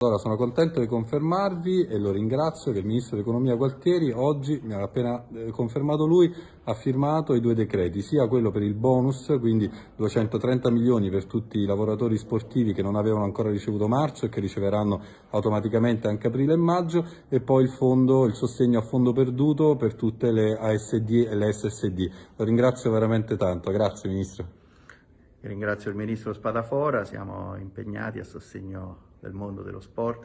Allora, sono contento di confermarvi e lo ringrazio che il Ministro dell'Economia Gualtieri oggi, mi ha appena eh, confermato lui, ha firmato i due decreti, sia quello per il bonus, quindi 230 milioni per tutti i lavoratori sportivi che non avevano ancora ricevuto marzo e che riceveranno automaticamente anche aprile e maggio, e poi il, fondo, il sostegno a fondo perduto per tutte le ASD e le SSD. Lo ringrazio veramente tanto, grazie Ministro. Ringrazio il Ministro Spadafora, siamo impegnati a sostegno del mondo dello sport.